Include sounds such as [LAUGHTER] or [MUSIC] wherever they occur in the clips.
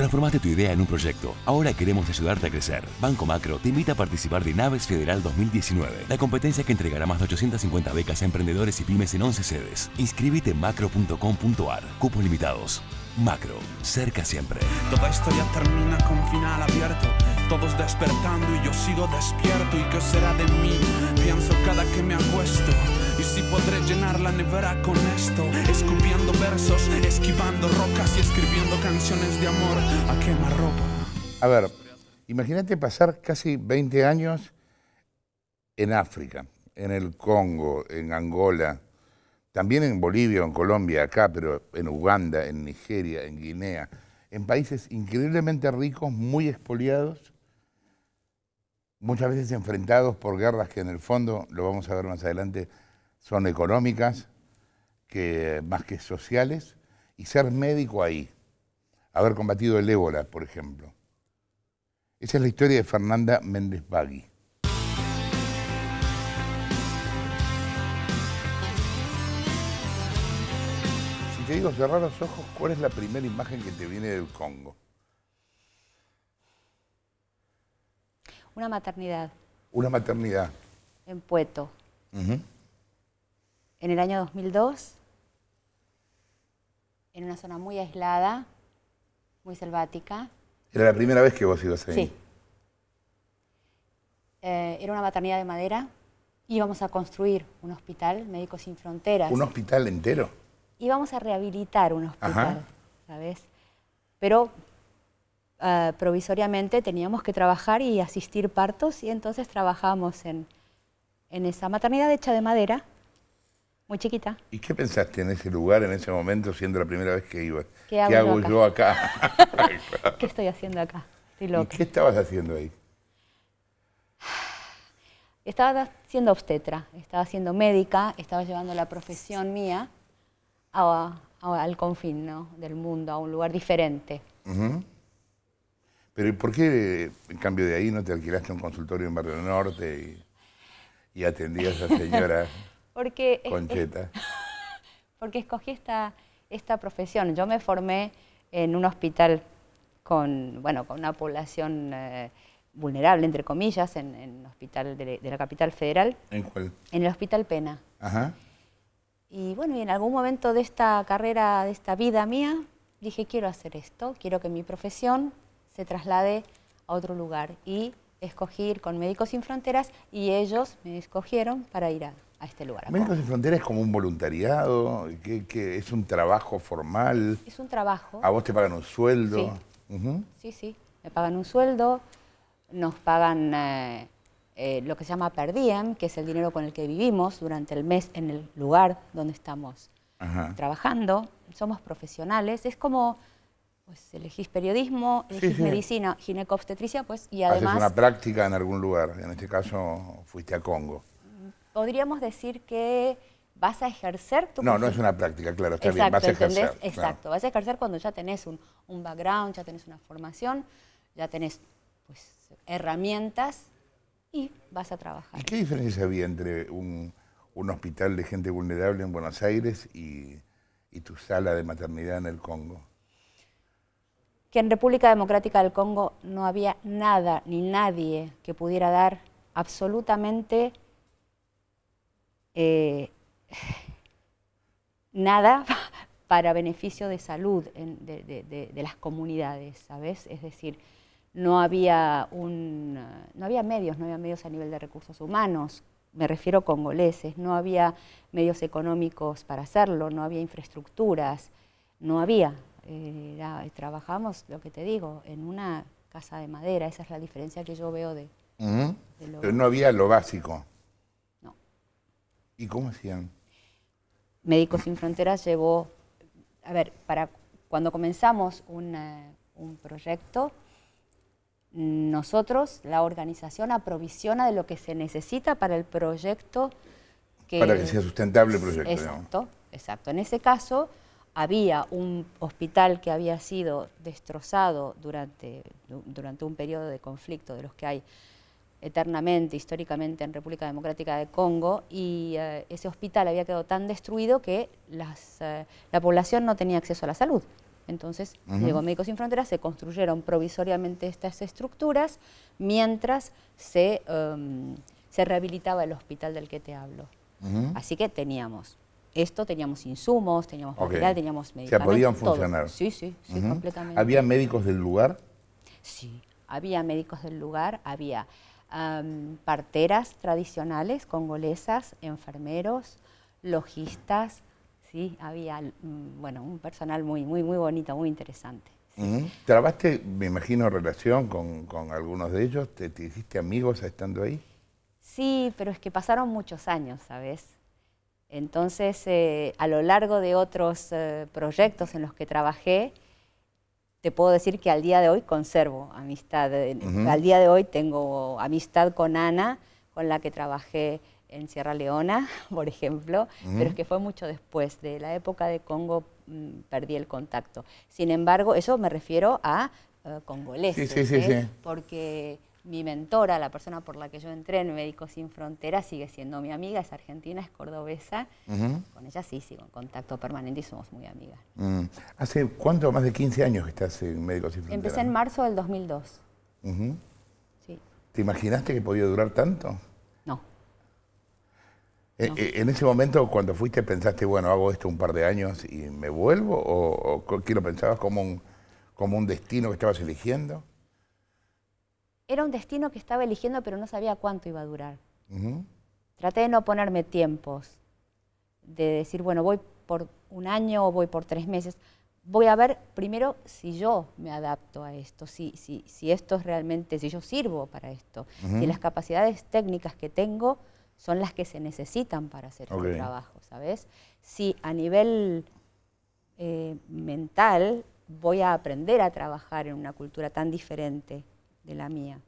Transformaste tu idea en un proyecto. Ahora queremos ayudarte a crecer. Banco Macro te invita a participar de Naves Federal 2019, la competencia que entregará más de 850 becas a emprendedores y pymes en 11 sedes. Inscríbete en macro.com.ar. Cupos limitados. Macro, cerca siempre. Toda historia termina con final abierto. Todos despertando y yo sigo despierto. ¿Y qué será de mí? Pienso cada que me acuesto. Y si podré llenar la nevera con esto, escupiendo versos, esquivando rocas y escribiendo canciones de amor a ropa A ver, imagínate pasar casi 20 años en África, en el Congo, en Angola, también en Bolivia, en Colombia, acá, pero en Uganda, en Nigeria, en Guinea, en países increíblemente ricos, muy expoliados, muchas veces enfrentados por guerras que en el fondo, lo vamos a ver más adelante, son económicas, que, más que sociales, y ser médico ahí, haber combatido el ébola, por ejemplo. Esa es la historia de Fernanda Méndez Bagui. Si te digo cerrar los ojos, ¿cuál es la primera imagen que te viene del Congo? Una maternidad. Una maternidad. En Pueto en el año 2002, en una zona muy aislada, muy selvática. ¿Era la primera vez que vos ibas ahí? Sí. Eh, era una maternidad de madera. Íbamos a construir un hospital, Médicos Sin Fronteras. ¿Un hospital entero? Íbamos a rehabilitar un hospital, ¿sabes? Pero eh, provisoriamente teníamos que trabajar y asistir partos y entonces trabajamos en, en esa maternidad hecha de madera muy chiquita. ¿Y qué pensaste en ese lugar, en ese momento, siendo la primera vez que ibas? ¿Qué hago, yo acá? [LAUGHS] ¿Qué estoy haciendo acá? Estoy loca. ¿Y qué estabas haciendo ahí? Estaba siendo obstetra, estaba siendo médica, estaba llevando la profesión mía al confín del mundo, a un lugar diferente. Pero ¿por qué, en cambio de ahí, no te alquilaste un consultorio en Barrio Norte y, y atendías a [LAUGHS] señoras? Porque Concheta. [LAUGHS] porque escogí esta, esta profesión. Yo me formé en un hospital con, bueno, con una población eh, vulnerable, entre comillas, en, el hospital de, de, la capital federal. ¿En cuál? En el hospital Pena. Ajá. Y bueno, y en algún momento de esta carrera, de esta vida mía, dije, quiero hacer esto, quiero que mi profesión se traslade a otro lugar. Y escogí con Médicos Sin Fronteras y ellos me escogieron para ir a a este lugar. Médicos Sin Fronteras es como un voluntariado, que, es un trabajo formal. Es un trabajo. A vos te pagan un sueldo. Sí, sí, me pagan un sueldo, nos pagan eh, eh, lo que se llama perdiem, que es el dinero con el que vivimos durante el mes en el lugar donde estamos trabajando. Somos profesionales, es como pues elegís periodismo, elegís medicina, medicina, pues, y además... Haces una práctica en algún lugar, en este caso fuiste a Congo podríamos decir que vas a ejercer tu... No, no es una práctica, claro, está Exacto, bien, vas a ejercer. Exacto, vas a ejercer cuando ya tenés un, background, ya tenés una formación, ya tenés pues, herramientas y vas a trabajar. ¿Y qué diferencia había entre un, hospital de gente vulnerable en Buenos Aires y tu sala de maternidad en el Congo? que en República Democrática del Congo no había nada ni nadie que pudiera dar absolutamente eh, nada [LAUGHS] para beneficio de salud de, las comunidades, ¿sabes? Es decir, no había, un, no había medios, no había medios a nivel de recursos humanos, me refiero congoleses, no había medios económicos para hacerlo, no había infraestructuras, no había. Eh, ah, trabajamos, lo que te digo, en una casa de madera, esa es la diferencia que yo veo de... no había lo básico. ¿Y cómo hacían? Médicos Sin Fronteras llevó, a ver, para cuando comenzamos un proyecto, nosotros, la organización, aprovisiona de lo que se necesita para el proyecto. Que, para que sea sustentable el proyecto. Exacto, exacto. En ese caso, había un hospital que había sido destrozado durante, durante un periodo de conflicto de los que hay eternamente, históricamente, en República Democrática de Congo, y eh, ese hospital había quedado tan destruido que eh, la población no tenía acceso a la salud. Entonces llegó Médicos Sin Fronteras, se construyeron provisoriamente estas estructuras mientras se, em, rehabilitaba el hospital del que te hablo. Así que teníamos esto, teníamos insumos, teníamos teníamos medicamentos. O sea, podían funcionar. Sí, sí, sí, completamente. ¿Había médicos del lugar? Sí, había médicos del lugar, había parteras tradicionales congolesas, enfermeros, logistas, sí, había mm, bueno, un personal muy, muy, muy bonito, muy interesante. ¿Trabaste, me imagino, relación con, con algunos de ellos? ¿Te, hiciste amigos estando ahí? Sí, pero es que pasaron muchos años, ¿sabes? Entonces, eh, a lo largo de otros eh, proyectos en los que trabajé, te puedo decir que al día de hoy conservo amistad. Eh, al día de hoy tengo amistad con Ana, con la que trabajé en Sierra Leona, [LAUGHS] por ejemplo, pero es que fue mucho después de la época de Congo mm, perdí el contacto. Sin embargo, eso me refiero a uh, congoleses, sí, ¿eh? porque mi mentora, la persona por la que yo entré en Médicos Sin Fronteras, sigue siendo mi amiga, es argentina, es cordobesa. Con ella sí sigo en contacto permanente y somos muy amigas. Mm. ¿Hace cuánto, más de 15 años que estás en Médicos Sin Fronteras? Empecé en marzo del 2002. ¿Te imaginaste que podía durar tanto? No. E, e, ¿En ese momento, cuando fuiste, pensaste, bueno, hago esto un par de años y me vuelvo? ¿O, o qué lo pensabas como un, como un destino que estabas eligiendo? era un destino que estaba eligiendo, pero no sabía cuánto iba a durar. Traté de no ponerme tiempos, de decir, bueno, voy por un año o voy por tres meses. Voy a ver primero si yo me adapto a esto, si, si, si esto es realmente, si yo sirvo para esto, si las capacidades técnicas que tengo son las que se necesitan para hacer el este trabajo, ¿sabes? Si a nivel eh, mental voy a aprender a trabajar en una cultura tan diferente de la mía.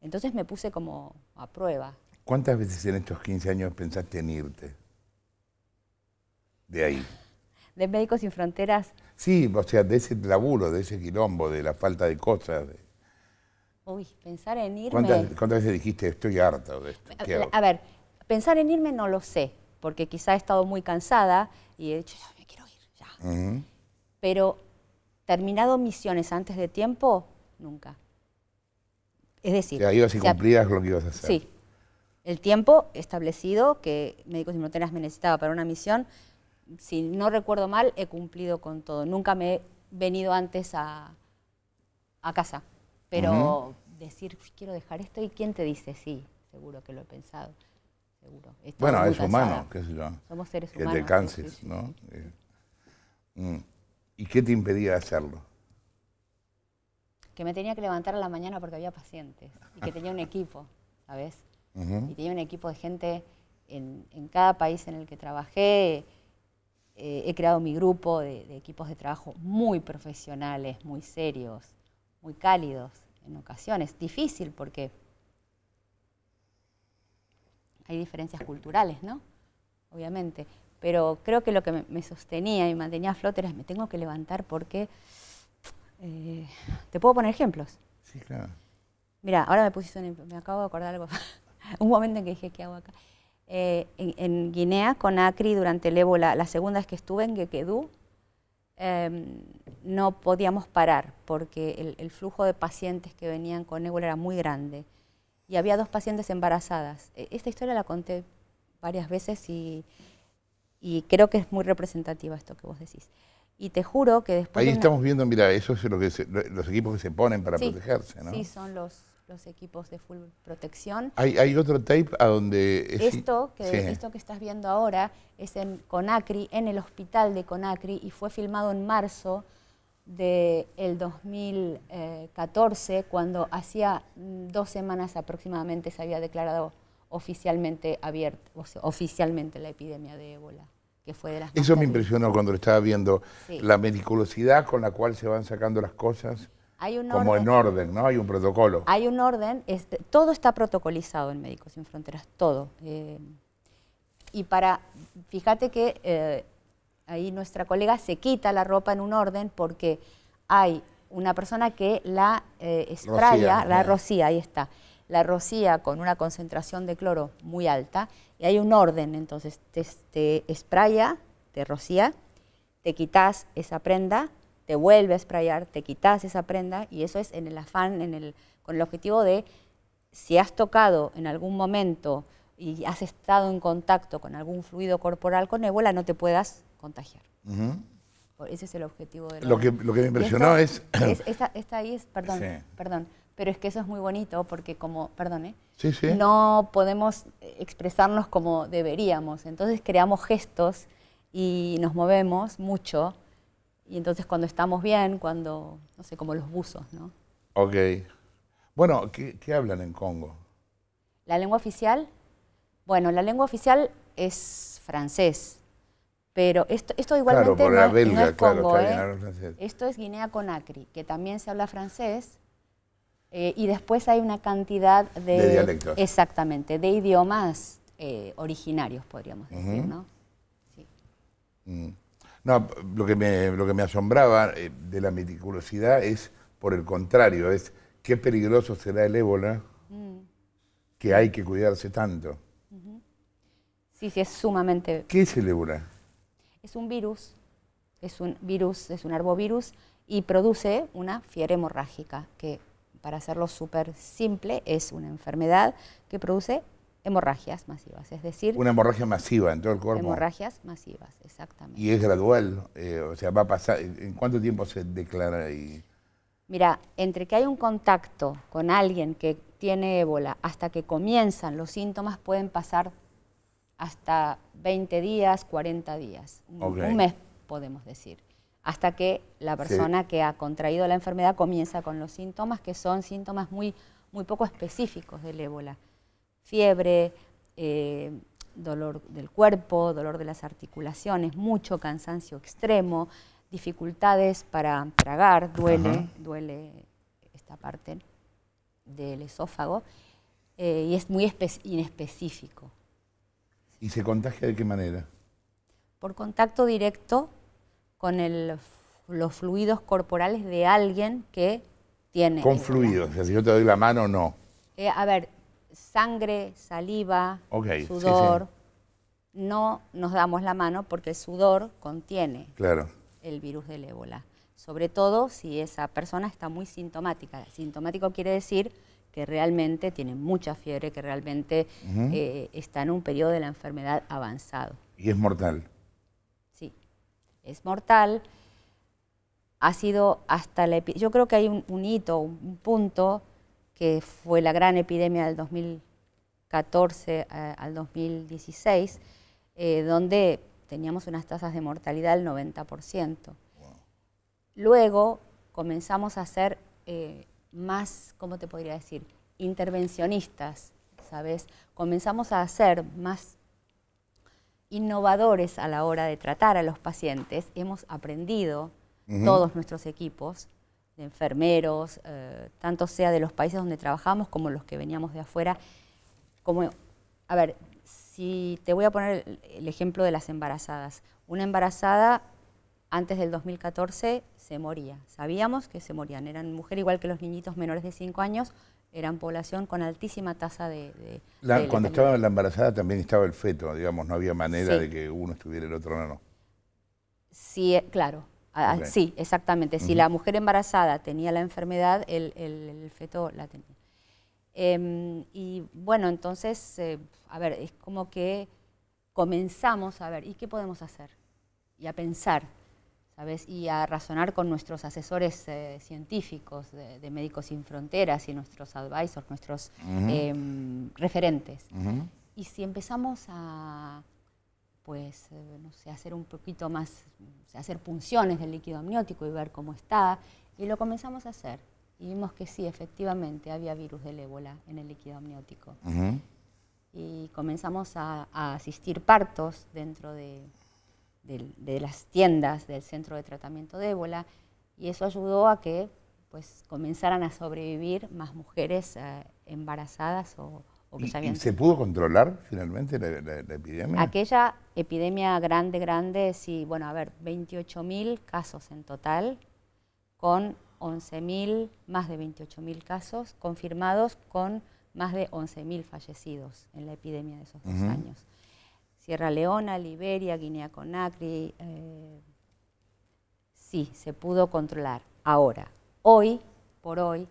Entonces me puse como a prueba. ¿Cuántas veces en estos 15 años pensaste en irte? De ahí. ¿De Médicos Sin Fronteras? Sí, o sea, de ese laburo, de ese quilombo, de la falta de cosas. Uy, pensar en irme... ¿Cuántas, veces dijiste, estoy harta de esto? A ver, pensar en irme no lo sé, porque quizá he estado muy cansada y he dicho, ya me quiero ir, ya. Pero terminado misiones antes de tiempo, nunca. Es decir... Ya ibas y cumplías lo que ibas a hacer. Sí. El tiempo establecido que Médicos y Fronteras me necesitaba para una misión, si no recuerdo mal, he cumplido con todo. Nunca me he venido antes a, casa. Pero decir, quiero dejar esto, ¿y quién te dice? Sí, seguro que lo he pensado. Seguro. bueno, es humano, qué sé yo. Somos seres humanos. Que te ¿no? Eh, mm. ¿Y qué te impedía hacerlo? que me tenía que levantar a la mañana porque había pacientes y que tenía un equipo, ¿sabes? Y tenía un equipo de gente en, cada país en el que trabajé. Eh, he creado mi grupo de, equipos de trabajo muy profesionales, muy serios, muy cálidos en ocasiones. Difícil porque hay diferencias culturales, ¿no? Obviamente. Pero creo que lo que me, sostenía y mantenía a flote era me tengo que levantar porque eh, ¿Te puedo poner ejemplos? Sí, claro. Mira, ahora me pusiste un, me acabo de acordar algo. [LAUGHS] un momento en que dije, ¿qué hago acá? Eh, en, Guinea, con ACRI, durante el ébola, la segunda vez que estuve en Gekedú, em, no podíamos parar porque el, flujo de pacientes que venían con ébola era muy grande. Y había dos pacientes embarazadas. E, esta historia la conté varias veces y creo que es muy representativa esto que vos decís. Y te juro que después... Ahí estamos viendo, mira, eso es lo que los equipos que se ponen para protegerse, ¿no? Sí, son los, equipos de full protección. Hay, otro tape a donde... Esto, que, esto que estás viendo ahora es en Conacri, en el hospital de Conacri, y fue filmado en marzo del el 2014, eh, cuando hacía mm, dos semanas aproximadamente se había declarado oficialmente abierta, o oficialmente la epidemia de ébola. Eso me impresionó cuando estaba viendo, la meticulosidad con la cual se van sacando las cosas. como en orden, ¿no? Hay un protocolo. Hay un orden, todo está protocolizado en Médicos Sin Fronteras, todo. Eh, y para, fíjate que eh, ahí nuestra colega se quita la ropa en un orden porque hay una persona que la eh, la rocía, ahí está la rocía con una concentración de cloro muy alta y hay un orden, entonces te, espraya, spraya, te rocía, te quitas esa prenda, te vuelve a sprayar, te quitas esa prenda y eso es en el afán, en el, con el objetivo de si has tocado en algún momento y has estado en contacto con algún fluido corporal con ébola, no te puedas contagiar. Ese es el objetivo de lo que Lo me impresionó es... esta, ahí es, perdón, perdón, pero es que eso es muy bonito porque como, perdone, ¿eh? no podemos expresarnos como deberíamos, entonces creamos gestos y nos movemos mucho y entonces cuando estamos bien, cuando, no sé, como los buzos, ¿no? Ok. Bueno, ¿qué, hablan en Congo? ¿La lengua oficial? Bueno, la lengua oficial es francés, pero esto, esto igualmente Esto es Guinea-Conakry, que también se habla francés, eh, y después hay una cantidad de... Exactamente, de idiomas eh, originarios, podríamos decir, ¿no? Mm. No, lo que me, lo que me asombraba eh, de la meticulosidad es, por el contrario, es qué peligroso será el ébola mm. que hay que cuidarse tanto. Sí, sí, es sumamente... ¿Qué es el ébola? Es un virus, es un virus, es un arbovirus y produce una fiebre hemorrágica que para hacerlo súper simple, es una enfermedad que produce hemorragias masivas, es decir... Una hemorragia masiva en todo el cuerpo. Hemorragias masivas, exactamente. Y es gradual, eh, o sea, va a pasar... ¿En cuánto tiempo se declara ahí? Mira, entre que hay un contacto con alguien que tiene ébola hasta que comienzan los síntomas pueden pasar hasta 20 días, 40 días, un mes podemos decir hasta que la persona que ha contraído la enfermedad comienza con los síntomas, que son síntomas muy, poco específicos del ébola. Fiebre, eh, dolor del cuerpo, dolor de las articulaciones, mucho cansancio extremo, dificultades para tragar, duele, duele esta parte del esófago, eh, y es muy inespecífico. ¿Y se contagia de qué manera? Por contacto directo con los fluidos corporales de alguien que tiene... Con fluidos, si yo te doy la mano, no. Eh, a ver, sangre, saliva, sudor. No nos damos la mano porque el sudor contiene claro. el virus del ébola. Sobre todo si esa persona está muy sintomática. Sintomático quiere decir que realmente tiene mucha fiebre, que realmente eh, está en un periodo de la enfermedad avanzado. Y es mortal es mortal, ha sido hasta la... epidemia, Yo creo que hay un, hito, un punto, que fue la gran epidemia del 2014 al 2016, eh, donde teníamos unas tasas de mortalidad del 90%. Luego comenzamos a ser eh, más, ¿cómo te podría decir?, intervencionistas, ¿sabes? Comenzamos a hacer más innovadores a la hora de tratar a los pacientes. Hemos aprendido todos nuestros equipos de enfermeros, eh, tanto sea de los países donde trabajamos como los que veníamos de afuera. Como, a ver, si te voy a poner el, el ejemplo de las embarazadas. Una embarazada antes del 2014 se moría. Sabíamos que se morían. Eran mujeres igual que los niñitos menores de 5 años, eran población con altísima tasa de... cuando estaba la embarazada también estaba el feto, digamos, no había manera de que uno estuviera el otro no. Sí, eh, claro. Ah, ah, sí, exactamente. Si la mujer embarazada tenía la enfermedad, el, el, feto la tenía. Em, y bueno, entonces, eh, a ver, es como que comenzamos a ver, ¿y qué podemos hacer? Y a pensar, y a razonar con nuestros asesores eh, científicos de, Médicos Sin Fronteras y nuestros advisors, nuestros em, referentes. Y si empezamos a, pues, eh, no sé, hacer un poquito más, hacer punciones del líquido amniótico y ver cómo está, y lo comenzamos a hacer. Y vimos que sí, efectivamente, había virus del ébola en el líquido amniótico. Y comenzamos a, asistir partos dentro de, de, las tiendas del centro de tratamiento de ébola y eso ayudó a que pues, comenzaran a sobrevivir más mujeres eh, embarazadas o, ¿Se pudo controlar finalmente la, epidemia? Aquella epidemia grande, grande, sí, bueno, a ver, 28.000 casos en total, con 11.000, más de 28.000 casos confirmados, con más de 11.000 fallecidos en la epidemia de esos dos años. Sierra Leona, Liberia, Guinea-Conakry. Eh, sí, se pudo controlar. Ahora, hoy por hoy,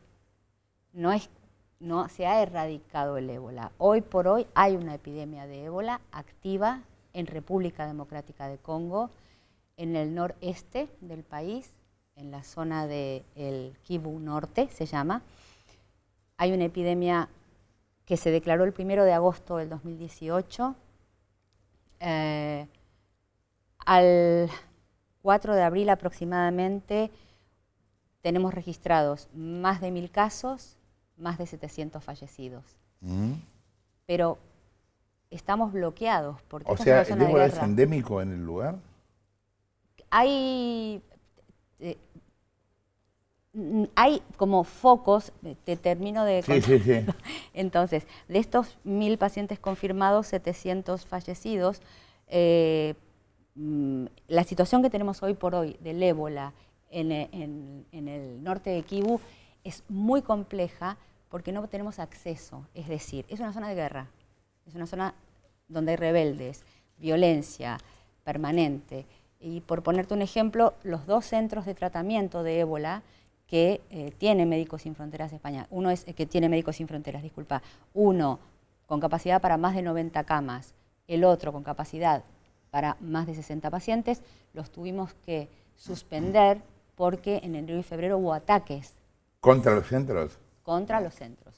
no, es, no se ha erradicado el ébola. Hoy por hoy hay una epidemia de ébola activa en República Democrática de Congo, en el noreste del país, en la zona del Kivu Norte, se llama. Hay una epidemia que se declaró el 1 de agosto del 2018 eh, al 4 de abril aproximadamente tenemos registrados más de mil casos, más de 700 fallecidos. Mm. Pero estamos bloqueados porque... O sea, es ¿el es endémico en el lugar? Hay... Eh, hay como focos, eh, te termino de... Sí, sí, sí. [LAUGHS] Entonces, de estos mil pacientes confirmados, 700 fallecidos, eh, mm, la situación que tenemos hoy por hoy del ébola eh, en, en, el norte de Kivu es muy compleja porque no tenemos acceso, es decir, es una zona de guerra, es una zona donde hay rebeldes, violencia permanente. Y por ponerte un ejemplo, los dos centros de tratamiento de ébola, que eh, tiene Médicos Sin Fronteras España, uno es eh, que tiene Médicos Sin Fronteras, disculpa, uno con capacidad para más de 90 camas, el otro con capacidad para más de 60 pacientes, los tuvimos que suspender porque en enero y febrero hubo ataques. ¿Contra los centros? Contra los centros.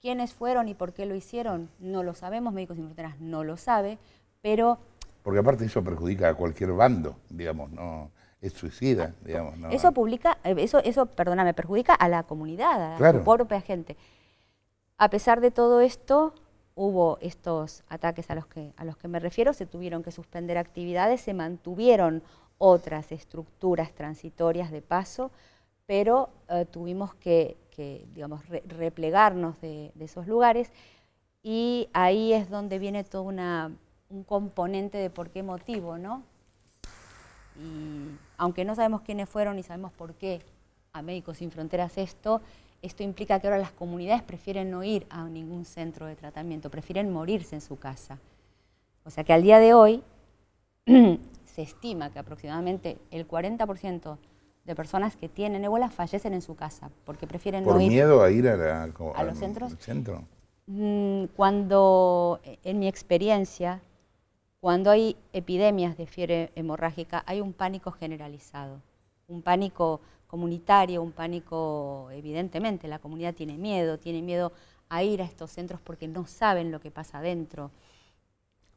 ¿Quiénes fueron y por qué lo hicieron? No lo sabemos, Médicos Sin Fronteras no lo sabe, pero... Porque aparte eso perjudica a cualquier bando, digamos, no es suicida, digamos. Eso publica, eh, eso, eso, perdóname, perjudica a la comunidad, a propia gente. A pesar de todo esto, hubo estos ataques a los, que, a los que me refiero, se tuvieron que suspender actividades, se mantuvieron otras estructuras transitorias de paso, pero eh, tuvimos que, digamos, replegarnos de, esos lugares y ahí es donde viene todo una, un componente de por qué motivo, ¿no? Y aunque no sabemos quiénes fueron ni sabemos por qué a Médicos Sin Fronteras esto, esto implica que ahora las comunidades prefieren no ir a ningún centro de tratamiento, prefieren morirse en su casa. O sea que al día de hoy [CLEARS THROAT] se estima que aproximadamente el 40% de personas que tienen ébola fallecen en su casa porque prefieren no ir. ¿Por miedo a ir a, los centros? Centro. Mm, cuando, eh, en mi experiencia, cuando hay epidemias de fiebre hemorrágica hay un pánico generalizado, un pánico comunitario, un pánico evidentemente, la comunidad tiene miedo, tiene miedo a ir a estos centros porque no saben lo que pasa adentro,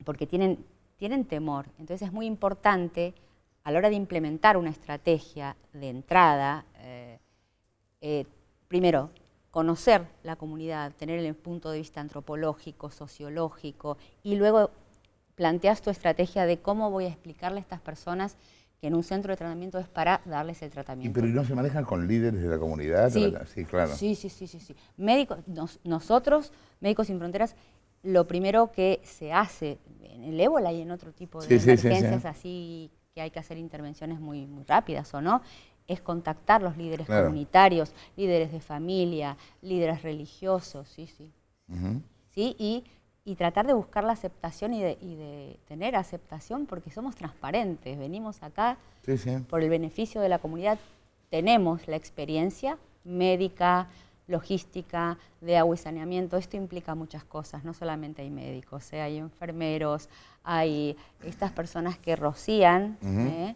porque tienen, tienen temor. Entonces es muy importante a la hora de implementar una estrategia de entrada, eh, eh, primero, conocer la comunidad, tener el punto de vista antropológico, sociológico y luego planteas tu estrategia de cómo voy a explicarle a estas personas que en un centro de tratamiento es para darles el tratamiento. ¿Y pero no se manejan con líderes de la comunidad? Sí, sí claro. Sí, sí, sí, sí. Médicos, nosotros, Médicos Sin Fronteras, lo primero que se hace en el ébola y en otro tipo de emergencias así que hay que hacer intervenciones muy, muy rápidas o no, es contactar los líderes comunitarios, líderes de familia, líderes religiosos, sí, sí. ¿Sí? Y y tratar de buscar la aceptación y de, tener aceptación porque somos transparentes, venimos acá por el beneficio de la comunidad, tenemos la experiencia médica, logística, de agua y saneamiento, esto implica muchas cosas, no solamente hay médicos, ¿eh? hay enfermeros, hay estas personas que rocían, ¿eh?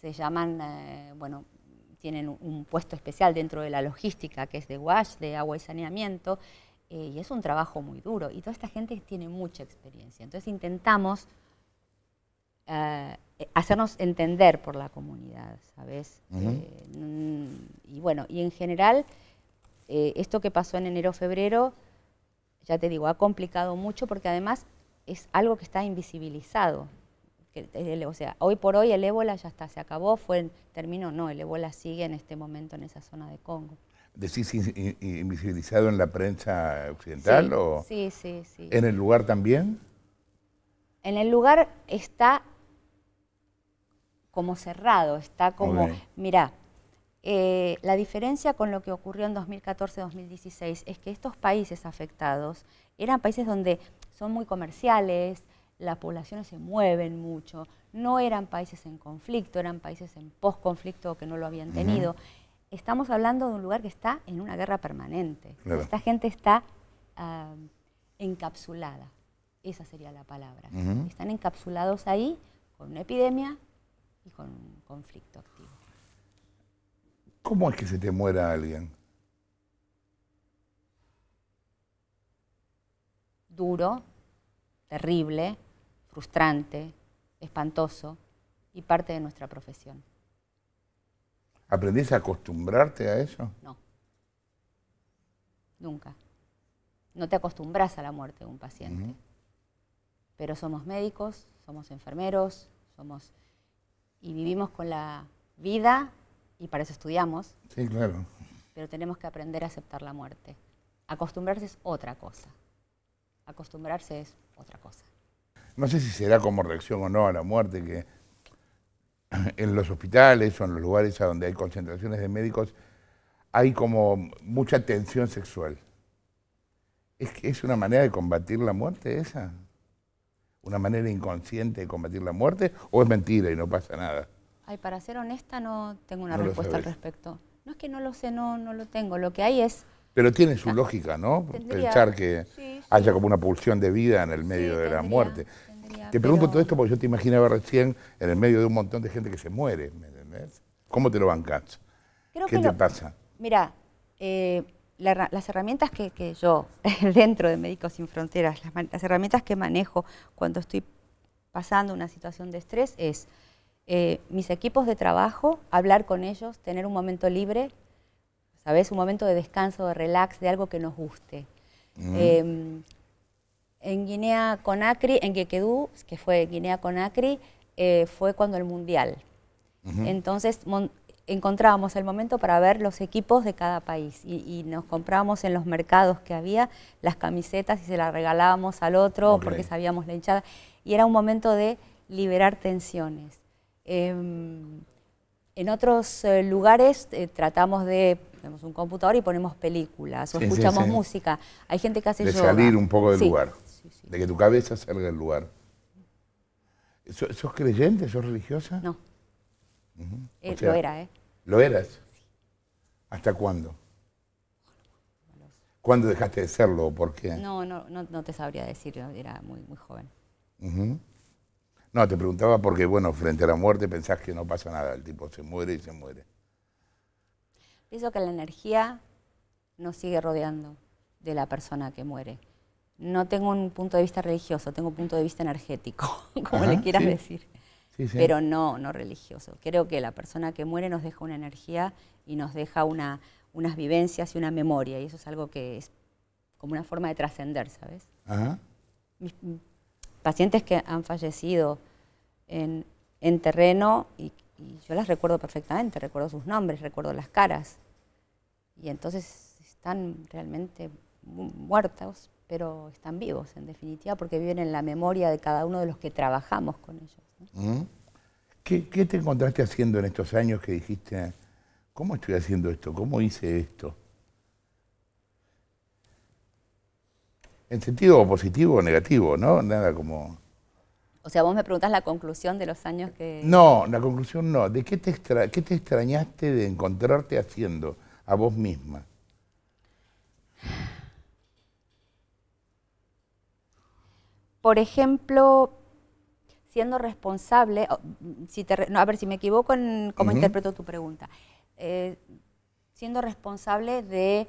se llaman, eh, bueno, tienen un puesto especial dentro de la logística que es de WASH, de agua y saneamiento, eh, y es un trabajo muy duro. Y toda esta gente tiene mucha experiencia. Entonces intentamos eh, hacernos entender por la comunidad, ¿sabes? Eh, mm, y bueno, y en general, esto que pasó en enero-febrero, ya te digo, ha complicado mucho porque además es algo que está invisibilizado. O sea, hoy por hoy el ébola ya está, se acabó, fue, término, no, el ébola sigue en este momento en esa zona de Congo decís invisibilizado en la prensa occidental sí, o sí, sí, en el lugar también? En el lugar está como cerrado, está como, mira, eh, la diferencia con lo que ocurrió en 2014-2016 es que estos países afectados eran países donde son muy comerciales, las poblaciones se mueven mucho, no eran países en conflicto, eran países en posconflicto que no lo habían tenido estamos hablando de un lugar que está en una guerra permanente. Esta gente está ah, encapsulada, esa sería la palabra. Están encapsulados ahí con una epidemia y con un conflicto activo. ¿Cómo es que se te muera alguien? Duro, terrible, frustrante, espantoso y parte de nuestra profesión. ¿Aprendiste a acostumbrarte a eso? No. Nunca. No te acostumbras a la muerte de un paciente. Pero somos médicos, somos enfermeros, somos y vivimos con la vida y para eso estudiamos. Sí, claro. Pero tenemos que aprender a aceptar la muerte. Acostumbrarse es otra cosa. Acostumbrarse es otra cosa. No sé si será como reacción o no a la muerte que [COUGHS] en los hospitales o en los lugares a donde hay concentraciones de médicos, hay como mucha tensión sexual. ¿Es, ¿Es una manera de combatir la muerte esa? ¿Una manera inconsciente de combatir la muerte? ¿O es mentira y no pasa nada? Ay, para ser honesta no tengo una respuesta al respecto. No es que no lo sé, no, no lo tengo. Lo que hay es... Pero tiene su ah, lógica, ¿no? Pensar que haya como una pulsión de vida en el medio de la muerte. Te pregunto todo esto porque yo te imaginaba recién en el medio de un montón de gente que se muere, ¿Cómo te lo bancas? ¿Qué te pasa? Mira, eh, las herramientas que, yo, [LAUGHS] dentro de Médicos Sin Fronteras, las, herramientas que manejo cuando estoy pasando una situación de estrés es eh, mis equipos de trabajo, hablar con ellos, tener un momento libre, ¿sabes? Un momento de descanso, de relax, de algo que nos guste. En Guinea Conakry, en quedó que fue Guinea Conakry, eh, fue cuando el Mundial. Entonces encontrábamos el momento para ver los equipos de cada país y, nos comprábamos en los mercados que había las camisetas y se las regalábamos al otro porque sabíamos la hinchada. Y era un momento de liberar tensiones. Em, en otros eh, lugares eh, tratamos de tenemos un computador y ponemos películas o escuchamos música. Hay gente que hace salir un poco del lugar. De que tu cabeza salga del lugar. ¿Sos, creyente? ¿Sos religiosa? No. Eh, lo era, ¿eh? ¿Lo eras? ¿Hasta cuándo? ¿Cuándo dejaste de serlo o por qué? No, no, te sabría decir, era muy, muy joven. No, te preguntaba porque, bueno, frente a la muerte pensás que no pasa nada, el tipo se muere y se muere. Pienso que la energía nos sigue rodeando de la persona que muere no tengo un punto de vista religioso, tengo un punto de vista energético, [LAUGHS] como le quieras decir. Pero no, no religioso. Creo que la persona que muere nos deja una energía y nos deja unas vivencias y una memoria. Y eso es algo que es como una forma de trascender, ¿sabes? Mis mm, pacientes que han fallecido en, terreno, y yo las recuerdo perfectamente, recuerdo sus nombres, recuerdo las caras. Y entonces están realmente muertos pero están vivos en definitiva porque viven en la memoria de cada uno de los que trabajamos con ellos. Mm. ¿Qué, te encontraste haciendo en estos años que dijiste, ¿cómo estoy haciendo esto? ¿Cómo hice esto? En sentido positivo o negativo, ¿no? Nada como... O sea, vos me preguntás la conclusión de los años que... No, la conclusión no. ¿De qué te, qué te extrañaste de encontrarte haciendo a vos misma? por ejemplo, siendo responsable, si no, a ver si me equivoco en cómo interpreto tu pregunta, eh, siendo responsable eh,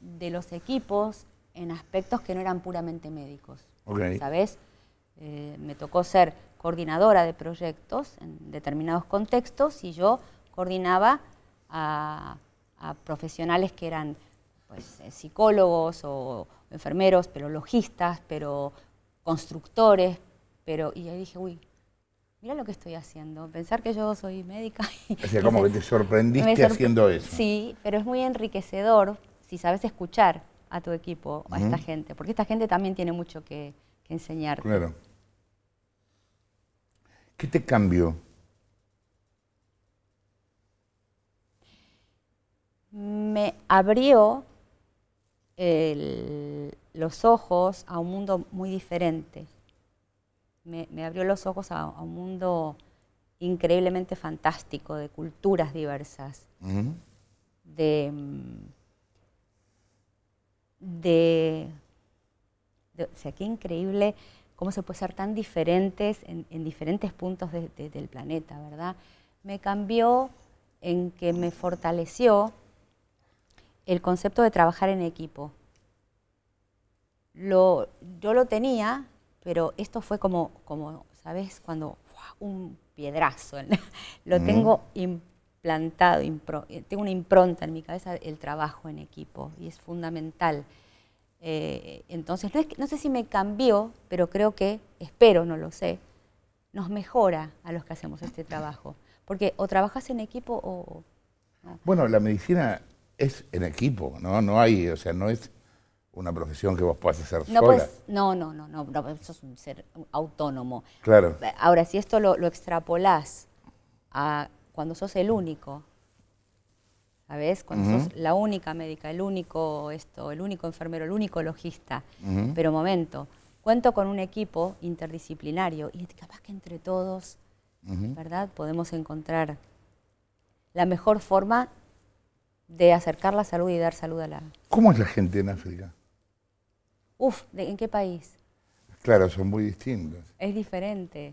de, los equipos en aspectos que no eran puramente médicos. ¿Sabes? Eh, me tocó ser coordinadora de proyectos en determinados contextos y yo coordinaba a, profesionales que eran pues, psicólogos o enfermeros, pero logistas, pero constructores, pero, y ahí dije, uy, mira lo que estoy haciendo, pensar que yo soy médica. o sea, como que te sorprendiste haciendo eso. Sí, pero es muy enriquecedor si sabes escuchar a tu equipo, a esta gente, porque esta gente también tiene mucho que, que enseñarte. Claro. ¿Qué te cambió? Me abrió el, los ojos a un mundo muy diferente. Me, abrió los ojos a, un mundo increíblemente fantástico, de culturas diversas, de, de, O sea, qué increíble cómo se puede ser tan diferentes en, diferentes puntos del planeta, ¿verdad? Me cambió en que me fortaleció el concepto de trabajar en equipo lo, yo lo tenía, pero esto fue como, como ¿sabes? Cuando un piedrazo. [LAUGHS] lo tengo implantado, eh, tengo una impronta en mi cabeza el trabajo en equipo y es fundamental. Eh, entonces, no, sé si me cambió, pero creo que, espero, no lo sé, nos mejora a los que hacemos este trabajo. Porque o trabajas en equipo o... Bueno, la medicina es en equipo, ¿no? No hay, o sea, no es una profesión que vos puedas hacer no, sola. Pues, no, no, no, no, no, sos un ser autónomo. Claro. Ahora, si esto lo, extrapolás a cuando sos el único, ¿sabes? Cuando sos la única médica, el único esto, el único enfermero, el único logista. Pero momento, cuento con un equipo interdisciplinario y capaz que entre todos, ¿verdad? Podemos encontrar la mejor forma de acercar la salud y dar salud a la... ¿Cómo es la gente en África? Uf, ¿en qué país? Claro, son muy distintos. Es diferente.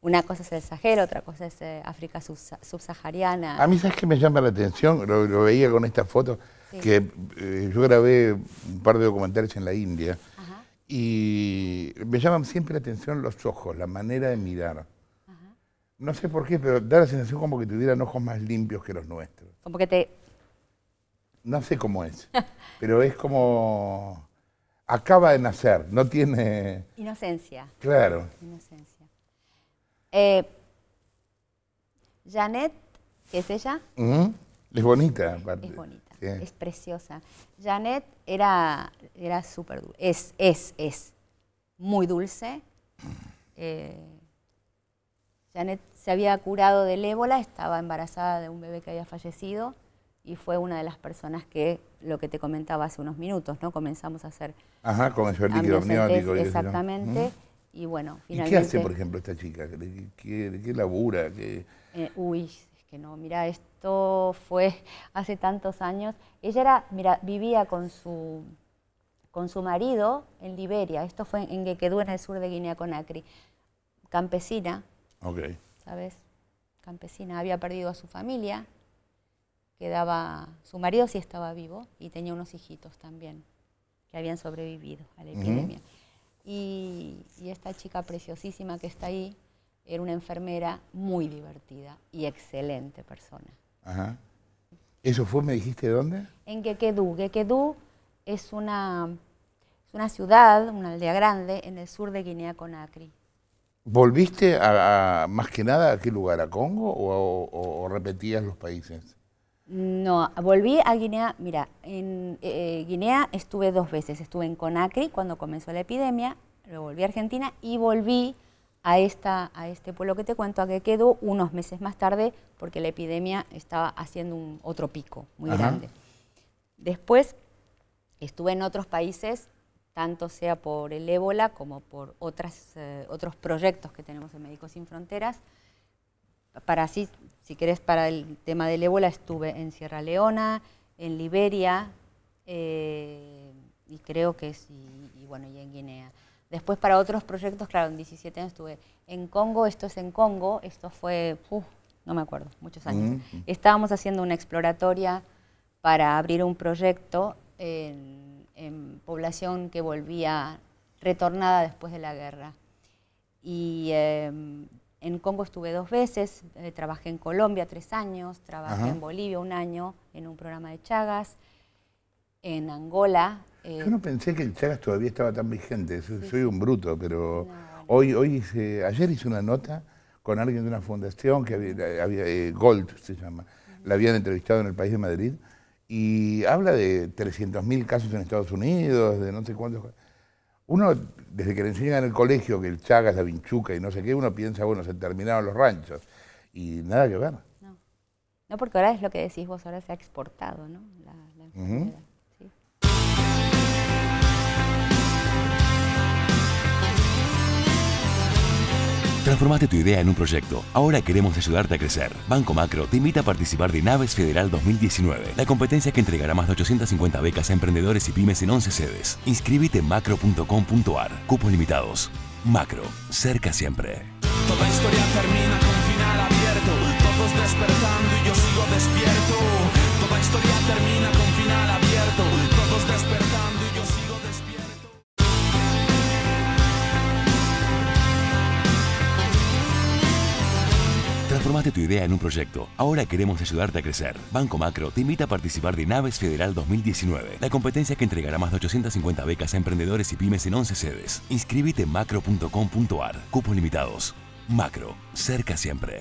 Una cosa es el Sahel, otra cosa es eh, África subsahariana. A mí, ¿sabes qué me llama la atención? Lo, veía con esta foto, que eh, yo grabé un par de documentales en la India y me llaman siempre la atención los ojos, la manera de mirar. No sé por qué, pero da la sensación como que tuvieran ojos más limpios que los nuestros. Como que te... No sé cómo es, [LAUGHS] pero es como acaba de nacer, no tiene... Inocencia. Claro. Inocencia. Eh, Janet, ¿qué es ella? Es bonita. Es bonita, es preciosa. Janet era, era súper dulce, es, es, es muy dulce. Eh, Janet se había curado del ébola, estaba embarazada de un bebé que había fallecido y fue una de las personas que, lo que te comentaba hace unos minutos, ¿no? comenzamos a hacer Ajá, con el líquido amniótico. Exactamente. Y, bueno, finalmente... ¿Y qué hace, por ejemplo, esta chica? ¿Qué, qué, labura? Eh, uy, es que no, mira, esto fue [LAUGHS] hace tantos años. Ella era, mira, vivía con su, con su marido en Liberia. Esto fue en que quedó en el sur de Guinea Conakry. Campesina. ¿Sabes? Campesina. Había perdido a su familia. Quedaba... Su marido sí estaba vivo y tenía unos hijitos también habían sobrevivido a la epidemia. y, esta chica preciosísima que está ahí era una enfermera muy divertida y excelente persona. ¿Eso fue, me dijiste, dónde? En que Gekedú es una, es una ciudad, una aldea grande, en el sur de Guinea-Conakry. ¿Volviste a, más que nada a qué lugar? ¿A Congo o, o repetías los países? No, volví a Guinea, mira, en eh, eh, Guinea estuve dos veces, estuve en Conakry cuando comenzó la epidemia, luego volví a Argentina y volví a, este pueblo que te cuento, a que quedó unos meses más tarde porque la epidemia estaba haciendo un, otro pico muy grande. Después estuve en otros países, tanto sea por el ébola como por otras, eh, otros proyectos que tenemos en Médicos Sin Fronteras, para así, si querés, para el tema del ébola, estuve en Sierra Leona, en Liberia, eh, y creo que es, y, bueno, y en Guinea. Después para otros proyectos, claro, en 17 años estuve en Congo, esto es en Congo, esto fue, uf, uh, no me acuerdo, muchos años. Mm, mm. Estábamos haciendo una exploratoria para abrir un proyecto en, población que volvía retornada después de la guerra. Y em, en Congo estuve dos veces, eh, trabajé en Colombia tres años, trabajé en Bolivia un año en un programa de Chagas, en Angola. Eh, Yo no pensé que el Chagas todavía estaba tan vigente, soy, un bruto, pero hoy, hoy ayer hice una nota con alguien de una fundación que había, eh, Gold se llama, la habían entrevistado en el país de Madrid y habla de 300.000 casos en Estados Unidos, de no sé cuántos... Uno, desde que le enseñan en el colegio que el Chagas, la Vinchuca y no sé qué, uno piensa, bueno, se terminaron los ranchos. Y nada que ver. No, no porque ahora es lo que decís vos, ahora se ha exportado, ¿no? La, la Transformaste tu idea en un proyecto. Ahora queremos ayudarte a crecer. Banco Macro te invita a participar de Naves Federal 2019, la competencia que entregará más de 850 becas a emprendedores y pymes en 11 sedes. Inscríbete en macro.com.ar. Cupos limitados. Macro, cerca siempre. Toda historia con final abierto. despertando yo despierto. Toda historia termina con Formaste tu idea en un proyecto. Ahora queremos ayudarte a crecer. Banco Macro te invita a participar de Naves Federal 2019, la competencia que entregará más de 850 becas a emprendedores y pymes en 11 sedes. Inscríbete en macro.com.ar. Cupos limitados. Macro, cerca siempre.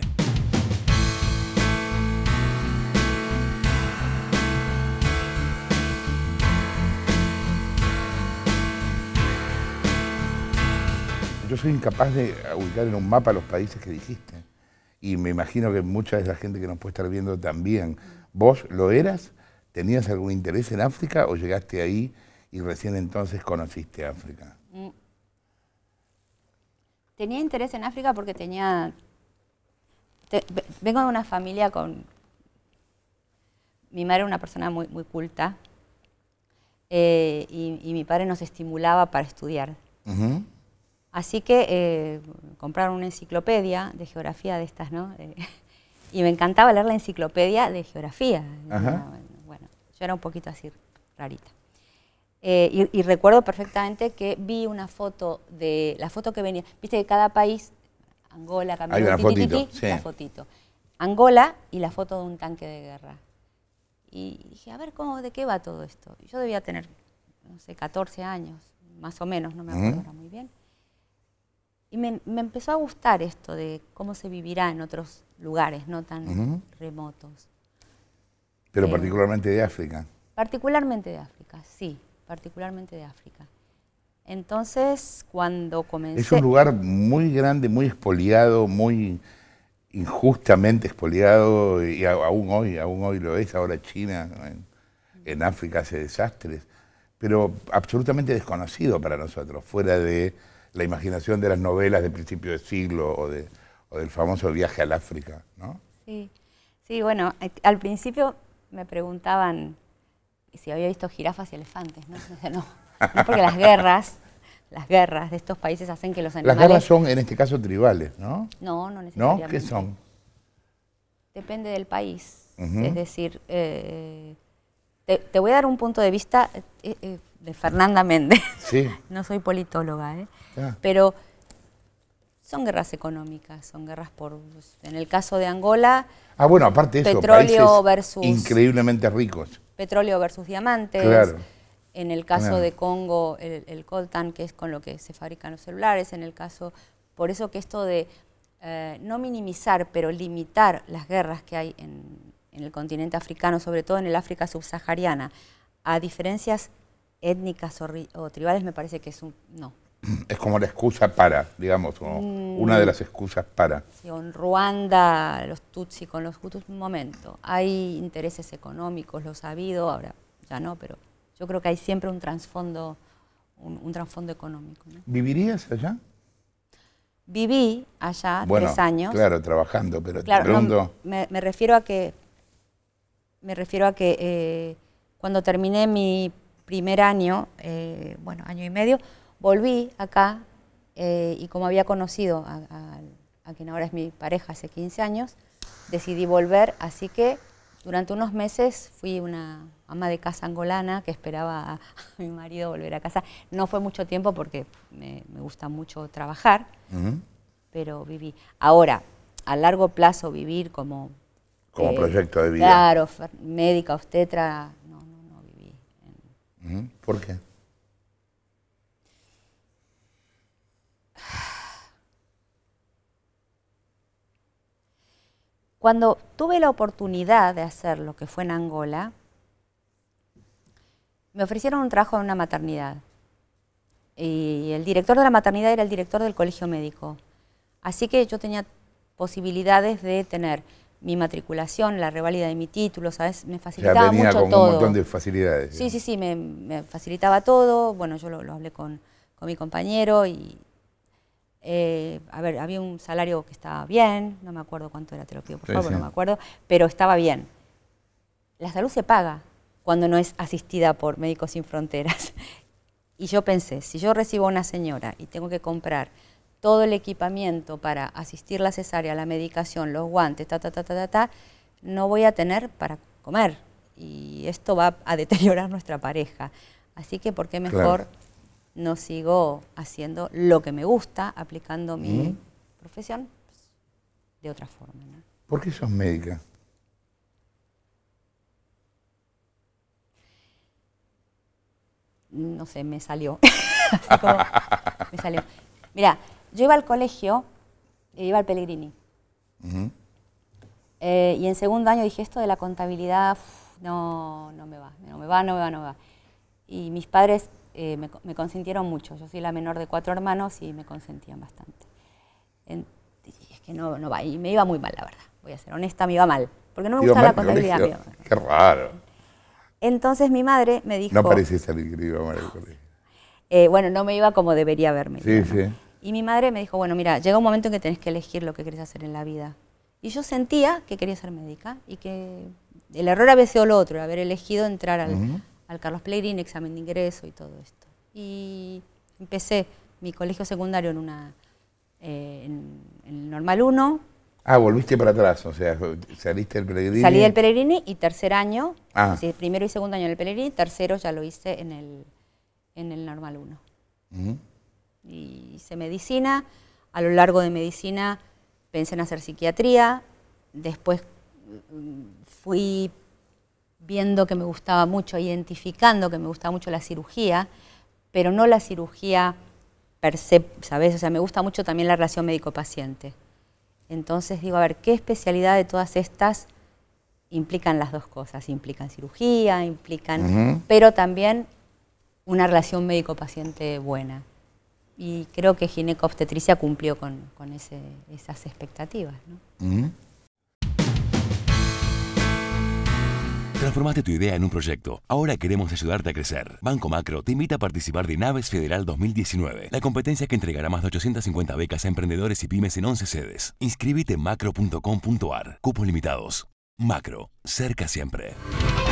Yo soy incapaz de ubicar en un mapa los países que dijiste y me imagino que mucha de la gente que nos puede estar viendo también. ¿Vos lo eras? ¿Tenías algún interés en África o llegaste ahí y recién entonces conociste África? Mm. Tenía interés en África porque tenía... vengo de una familia con... Mi madre era una persona muy, culta eh, y, mi padre nos estimulaba para estudiar. Así que eh, compraron una enciclopedia de geografía de estas, ¿no? Eh, [LAUGHS] y me encantaba leer la enciclopedia de geografía. Bueno, yo era un poquito así rarita. Eh, y, recuerdo perfectamente que vi una foto de la foto que venía. Viste que cada país, Angola, Camerún, Hay fotito, la fotito. Angola y la foto de un tanque de guerra. Y dije, a ver, ¿cómo, ¿de qué va todo esto? Yo debía tener, no sé, 14 años, más o menos, no me acuerdo ahora muy bien. Y me, empezó a gustar esto de cómo se vivirá en otros lugares no tan remotos. Pero eh, particularmente de África. Particularmente de África, sí, particularmente de África. Entonces, cuando comencé... Es un lugar muy grande, muy expoliado, muy injustamente expoliado, y aún hoy, aún hoy lo es, ahora China en África hace desastres, pero absolutamente desconocido para nosotros, fuera de la imaginación de las novelas de principio de siglo o, de, del famoso viaje al África, ¿no? Sí, sí bueno, eh, al principio me preguntaban si había visto jirafas y elefantes, [LAUGHS] ¿no? porque las guerras, las guerras de estos países hacen que los animales... Las guerras son, en este caso, tribales, ¿no? No, no necesariamente. ¿No? ¿Qué son? Depende del país. Es decir, eh, te, voy a dar un punto de vista eh, de Fernanda Méndez. [LAUGHS] no soy politóloga, ¿eh? ah. Pero son guerras económicas, son guerras por... En el caso de Angola... Ah, bueno, aparte de eso, petróleo versus... Increíblemente ricos. Petróleo versus diamantes. En el caso de Congo, el, coltan, que es con lo que se fabrican los celulares. En el caso... Por eso que esto de eh, no minimizar, pero limitar las guerras que hay en, en el continente africano, sobre todo en el África subsahariana, a diferencias étnicas o, tribales, me parece que es un no. [CLEARS THROAT] Es como la excusa para, digamos, mm. una de las excusas para. en Ruanda, los Tutsi con los Hutus, un momento. Hay intereses económicos, los ha habido, ahora ya no, pero yo creo que hay siempre un trasfondo un, económico. ¿Vivirías allá? Viví allá tres años. Claro, trabajando, pero claro, me, refiero a que, me refiero a que eh, cuando terminé mi primer año, eh, bueno, año y medio, volví acá eh, y como había conocido a, quien ahora es mi pareja hace 15 años, decidí volver, así que durante unos meses fui una ama de casa angolana que esperaba a, mi marido volver a casa. No fue mucho tiempo porque me, gusta mucho trabajar, pero viví. Ahora, a largo plazo vivir como... Como eh, proyecto de vida. Claro, médica, obstetra, ¿Por qué? Cuando tuve la oportunidad de hacer lo que fue en Angola, me ofrecieron un trabajo en una maternidad. Y el director de la maternidad era el director del colegio médico. Así que yo tenía posibilidades de tener mi matriculación, la revalida de mi título, ¿sabes? Me facilitaba venía con un montón de facilidades. Sí, sí, sí, me, facilitaba todo. Bueno, yo lo, hablé con, mi compañero y... Eh, a ver, había un salario que estaba bien, no me acuerdo cuánto era, te lo pido por favor, no me acuerdo, pero estaba bien. La salud se paga cuando no es asistida por Médicos Sin Fronteras. [LAUGHS] y yo pensé, si yo recibo a una señora y tengo que comprar todo el equipamiento para asistir la cesárea, la medicación, los guantes, ta, ta, ta, ta, ta, no voy a tener para comer. Y esto va a [LAUGHS] deteriorar nuestra pareja. Así que, ¿por qué mejor no sigo haciendo lo que me gusta, aplicando mi profesión de otra forma? ¿Por qué sos médica? No sé, me salió. [LAUGHS] me salió. Mira, yo iba al colegio, iba al Pellegrini. Eh, y en segundo año dije, esto de la contabilidad, no, no me va, no me va, no me va, no me va. Y mis padres eh, me, me, consintieron mucho. Yo soy la menor de cuatro hermanos y me consentían bastante. es que no, no va, y me iba muy mal, la verdad. Voy a ser honesta, me iba mal. Porque no me gustaba la contabilidad. Qué raro. Entonces mi madre me dijo... No parecía salir que iba mal colegio. Eh, bueno, no me iba como debería haberme. Sí, sí. Y mi madre me dijo, bueno, mira, llega un momento en que tenés que elegir lo que querés hacer en la vida. Y yo sentía que quería ser médica y que el error había sido lo otro, haber elegido entrar al, Carlos Pleirín, examen de ingreso y todo esto. Y empecé mi colegio secundario en una eh, en, Normal 1. Ah, volviste para atrás, o sea, saliste del Pellegrini. Salí del Pellegrini y tercer año, ah. primero y segundo año en el Pellegrini, tercero ya lo hice en el, en el Normal 1. Uh y hice medicina. A lo largo de medicina pensé en hacer psiquiatría. Después mm, fui viendo que me gustaba mucho, identificando que me gustaba mucho la cirugía, pero no la cirugía per se, ¿sabes? O sea, me gusta mucho también la relación médico-paciente. Entonces digo, a ver, ¿qué especialidad de todas estas implican las dos cosas? Implican cirugía, implican, pero también una relación médico-paciente buena y creo que gineco-obstetricia cumplió con, con esas expectativas. ¿no? Mm. Transformaste tu idea en un proyecto. Ahora queremos ayudarte a crecer. Banco Macro te invita a participar de Naves Federal 2019, la competencia que entregará más de 850 becas a emprendedores y pymes en 11 sedes. Inscríbete macro.com.ar. Cupos limitados. Macro, cerca siempre.